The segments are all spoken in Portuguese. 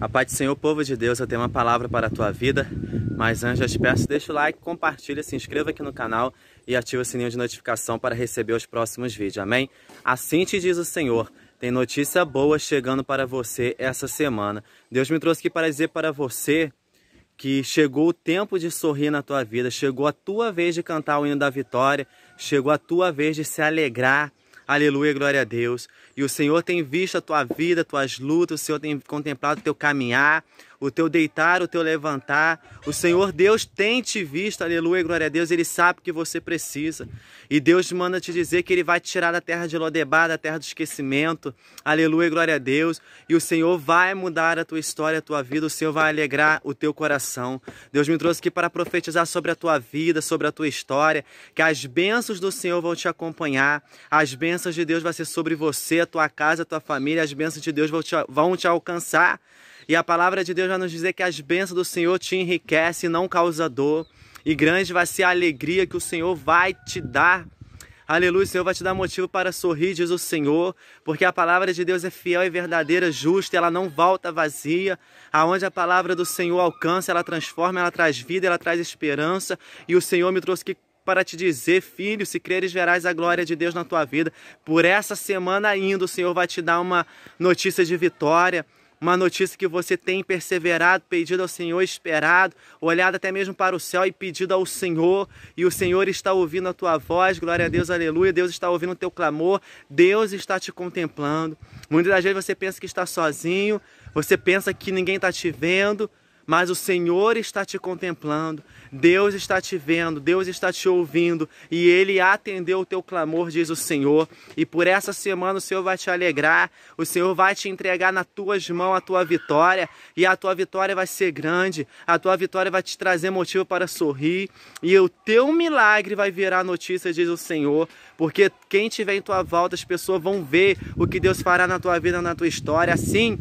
A paz do Senhor, povo de Deus, eu tenho uma palavra para a tua vida, mas antes eu te peço, deixa o like, compartilha, se inscreva aqui no canal e ativa o sininho de notificação para receber os próximos vídeos, amém? Assim te diz o Senhor, tem notícia boa chegando para você essa semana. Deus me trouxe aqui para dizer para você que chegou o tempo de sorrir na tua vida, chegou a tua vez de cantar o hino da vitória, chegou a tua vez de se alegrar, Aleluia, glória a Deus. E o Senhor tem visto a tua vida, tuas lutas, o Senhor tem contemplado o teu caminhar, o teu deitar, o teu levantar. O Senhor Deus tem te visto, aleluia, glória a Deus, Ele sabe o que você precisa. E Deus manda te dizer que Ele vai te tirar da terra de Lodebar, da terra do esquecimento, aleluia, glória a Deus. E o Senhor vai mudar a tua história, a tua vida, o Senhor vai alegrar o teu coração. Deus me trouxe aqui para profetizar sobre a tua vida, sobre a tua história, que as bênçãos do Senhor vão te acompanhar, as bênçãos de Deus vão ser sobre você, a tua casa, a tua família, as bênçãos de Deus vão te, vão te alcançar. E a palavra de Deus vai nos dizer que as bênçãos do Senhor te enriquecem, não causa dor. E grande vai ser a alegria que o Senhor vai te dar. Aleluia, o Senhor vai te dar motivo para sorrir, diz o Senhor, porque a palavra de Deus é fiel e verdadeira, justa, ela não volta vazia. Aonde a palavra do Senhor alcança, ela transforma, ela traz vida, ela traz esperança. E o Senhor me trouxe aqui para te dizer, filho, se creres, verás a glória de Deus na tua vida. Por essa semana ainda, o Senhor vai te dar uma notícia de vitória uma notícia que você tem perseverado, pedido ao Senhor, esperado, olhado até mesmo para o céu e pedido ao Senhor, e o Senhor está ouvindo a tua voz, glória a Deus, aleluia, Deus está ouvindo o teu clamor, Deus está te contemplando. Muitas das vezes você pensa que está sozinho, você pensa que ninguém está te vendo, mas o Senhor está te contemplando, Deus está te vendo, Deus está te ouvindo e Ele atendeu o teu clamor, diz o Senhor. E por essa semana o Senhor vai te alegrar, o Senhor vai te entregar nas tuas mãos a tua vitória e a tua vitória vai ser grande, a tua vitória vai te trazer motivo para sorrir e o teu milagre vai virar notícia, diz o Senhor, porque quem tiver em tua volta as pessoas vão ver o que Deus fará na tua vida, na tua história. Assim,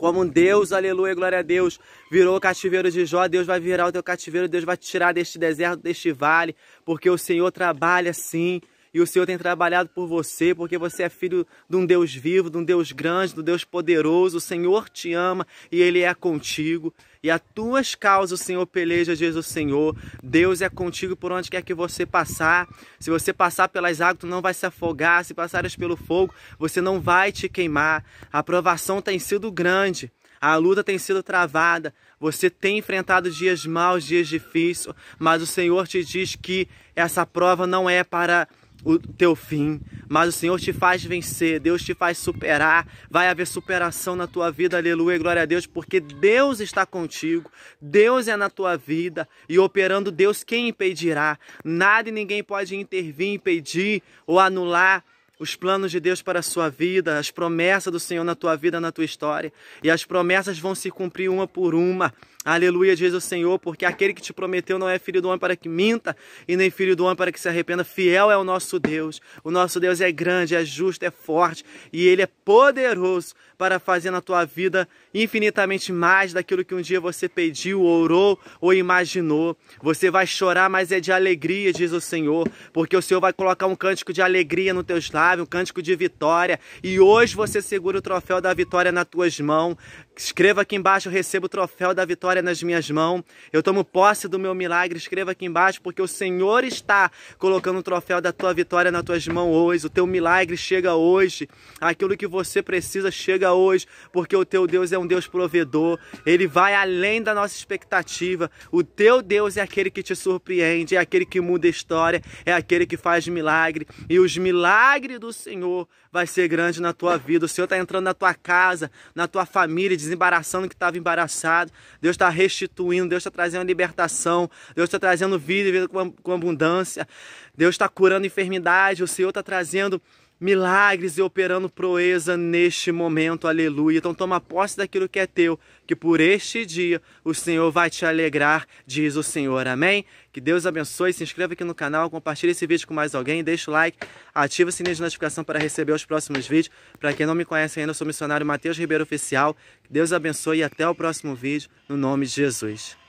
como Deus, aleluia, glória a Deus, virou o cativeiro de Jó, Deus vai virar o teu cativeiro, Deus vai te tirar deste deserto, deste vale, porque o Senhor trabalha sim, e o Senhor tem trabalhado por você, porque você é filho de um Deus vivo, de um Deus grande, de um Deus poderoso. O Senhor te ama e Ele é contigo. E as tuas causas o Senhor peleja, diz o Senhor. Deus é contigo por onde quer que você passar. Se você passar pelas águas, tu não vai se afogar. Se passares pelo fogo, você não vai te queimar. A provação tem sido grande. A luta tem sido travada, você tem enfrentado dias maus, dias difíceis, mas o Senhor te diz que essa prova não é para o teu fim, mas o Senhor te faz vencer, Deus te faz superar, vai haver superação na tua vida, aleluia, glória a Deus, porque Deus está contigo, Deus é na tua vida e operando Deus, quem impedirá? Nada e ninguém pode intervir, impedir ou anular os planos de Deus para a sua vida, as promessas do Senhor na tua vida, na tua história, e as promessas vão se cumprir uma por uma. Aleluia, diz o Senhor, porque aquele que te prometeu não é filho do homem para que minta, e nem filho do homem para que se arrependa. Fiel é o nosso Deus. O nosso Deus é grande, é justo, é forte, e ele é poderoso para fazer na tua vida infinitamente mais daquilo que um dia você pediu, orou ou imaginou. Você vai chorar, mas é de alegria, diz o Senhor, porque o Senhor vai colocar um cântico de alegria no teus lábios, um cântico de vitória, e hoje você segura o troféu da vitória nas tuas mãos. Escreva aqui embaixo, eu recebo o troféu da vitória nas minhas mãos. Eu tomo posse do meu milagre. Escreva aqui embaixo, porque o Senhor está colocando o troféu da tua vitória nas tuas mãos hoje. O teu milagre chega hoje. Aquilo que você precisa chega hoje, porque o teu Deus é um Deus provedor. Ele vai além da nossa expectativa. O teu Deus é aquele que te surpreende, é aquele que muda a história, é aquele que faz milagre. E os milagres do Senhor vai ser grande na tua vida. O Senhor está entrando na tua casa, na tua família, dizendo desembaraçando o que estava embaraçado. Deus está restituindo, Deus está trazendo libertação, Deus está trazendo vida e vida com abundância. Deus está curando enfermidade, o Senhor está trazendo milagres e operando proeza neste momento, aleluia. Então toma posse daquilo que é teu, que por este dia o Senhor vai te alegrar, diz o Senhor, amém? Que Deus abençoe, se inscreva aqui no canal, compartilhe esse vídeo com mais alguém, deixa o like, ativa o sininho de notificação para receber os próximos vídeos. Para quem não me conhece ainda, eu sou o missionário Matheus Ribeiro Oficial. Que Deus abençoe e até o próximo vídeo, no nome de Jesus.